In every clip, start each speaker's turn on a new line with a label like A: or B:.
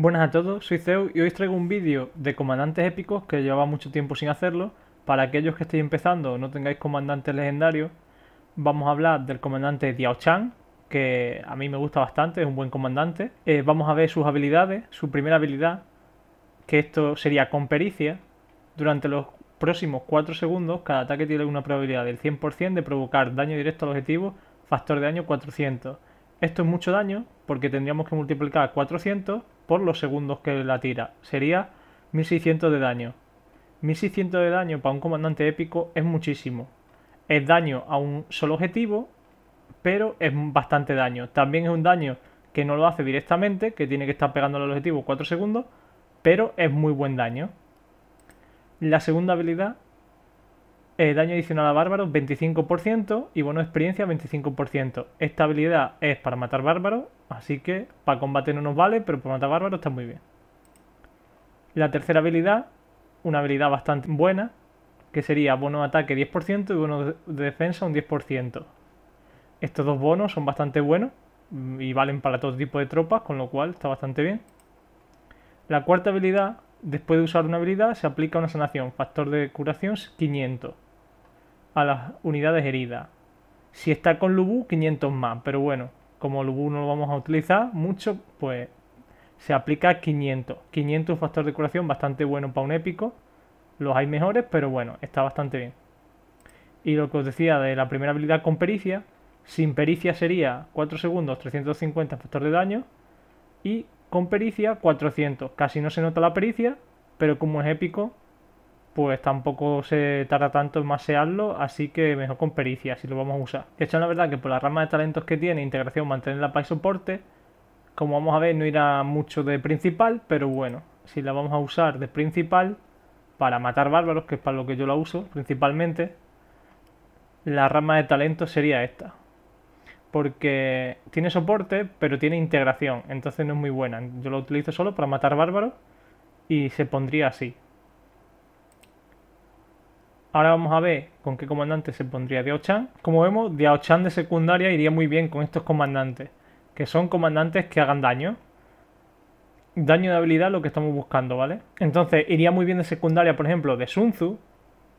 A: Buenas a todos, soy Zeus y hoy os traigo un vídeo de comandantes épicos que llevaba mucho tiempo sin hacerlo. Para aquellos que estéis empezando o no tengáis comandantes legendarios, vamos a hablar del comandante Diao Chan, que a mí me gusta bastante, es un buen comandante. Eh, vamos a ver sus habilidades, su primera habilidad, que esto sería con pericia. Durante los próximos 4 segundos, cada ataque tiene una probabilidad del 100% de provocar daño directo al objetivo, factor de daño 400. Esto es mucho daño porque tendríamos que multiplicar 400 por los segundos que la tira. Sería 1600 de daño. 1600 de daño para un comandante épico es muchísimo. Es daño a un solo objetivo, pero es bastante daño. También es un daño que no lo hace directamente, que tiene que estar pegando al objetivo 4 segundos, pero es muy buen daño. La segunda habilidad eh, daño adicional a bárbaros 25% y bono de experiencia 25%. Esta habilidad es para matar bárbaros, así que para combate no nos vale, pero para matar bárbaros está muy bien. La tercera habilidad, una habilidad bastante buena, que sería bono de ataque 10% y bono de defensa un 10%. Estos dos bonos son bastante buenos mm, y valen para todo tipo de tropas, con lo cual está bastante bien. La cuarta habilidad, después de usar una habilidad, se aplica una sanación, factor de curación 500 a las unidades heridas. Si está con Lubu, 500 más, pero bueno, como Lubu no lo vamos a utilizar mucho, pues se aplica 500. 500 un factor de curación bastante bueno para un épico. Los hay mejores, pero bueno, está bastante bien. Y lo que os decía de la primera habilidad con pericia, sin pericia sería 4 segundos, 350 factor de daño, y con pericia 400. Casi no se nota la pericia, pero como es épico, pues tampoco se tarda tanto en masearlo, así que mejor con pericia si lo vamos a usar. De hecho, la verdad que por la rama de talentos que tiene, integración, mantenerla para el soporte, como vamos a ver, no irá mucho de principal, pero bueno, si la vamos a usar de principal para matar bárbaros, que es para lo que yo la uso principalmente, la rama de talentos sería esta. Porque tiene soporte, pero tiene integración, entonces no es muy buena. Yo la utilizo solo para matar bárbaros y se pondría así. Ahora vamos a ver con qué comandante se pondría Diao-chan. Como vemos, Diao-chan de secundaria iría muy bien con estos comandantes, que son comandantes que hagan daño. Daño de habilidad lo que estamos buscando, ¿vale? Entonces, iría muy bien de secundaria, por ejemplo, de Sun Tzu,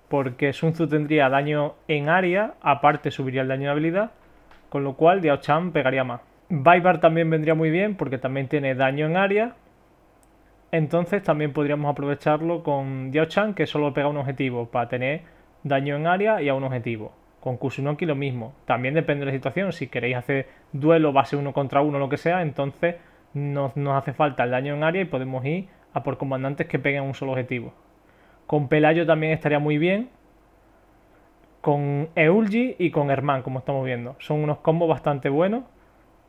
A: porque Sun Tzu tendría daño en área, aparte subiría el daño de habilidad, con lo cual Diao-chan pegaría más. Vaibar también vendría muy bien porque también tiene daño en área, entonces también podríamos aprovecharlo con Diao que solo pega un objetivo para tener daño en área y a un objetivo. Con Kusunoki lo mismo. También depende de la situación. Si queréis hacer duelo, base uno contra uno, lo que sea, entonces nos, nos hace falta el daño en área y podemos ir a por comandantes que peguen un solo objetivo. Con Pelayo también estaría muy bien. Con Eulji y con Herman, como estamos viendo. Son unos combos bastante buenos.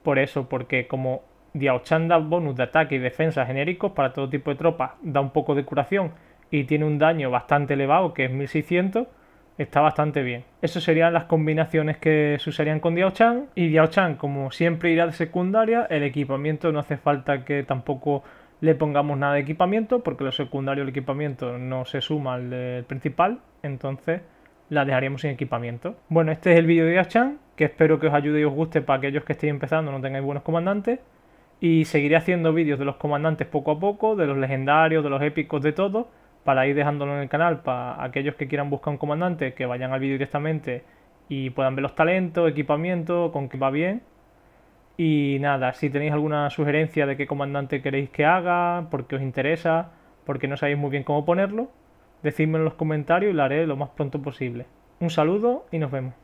A: Por eso, porque como Diaochan da bonus de ataque y defensa genéricos para todo tipo de tropas, da un poco de curación y tiene un daño bastante elevado que es 1600, está bastante bien. Esas serían las combinaciones que se usarían con Diaochan y Diaochan como siempre irá de secundaria, el equipamiento no hace falta que tampoco le pongamos nada de equipamiento porque lo secundario del equipamiento no se suma al principal, entonces la dejaríamos sin equipamiento. Bueno, este es el vídeo de Diaochan que espero que os ayude y os guste para aquellos que estéis empezando no tengáis buenos comandantes. Y seguiré haciendo vídeos de los comandantes poco a poco, de los legendarios, de los épicos, de todo, para ir dejándolo en el canal para aquellos que quieran buscar un comandante, que vayan al vídeo directamente y puedan ver los talentos, equipamiento, con qué va bien. Y nada, si tenéis alguna sugerencia de qué comandante queréis que haga, porque os interesa, porque no sabéis muy bien cómo ponerlo, decidme en los comentarios y lo haré lo más pronto posible. Un saludo y nos vemos.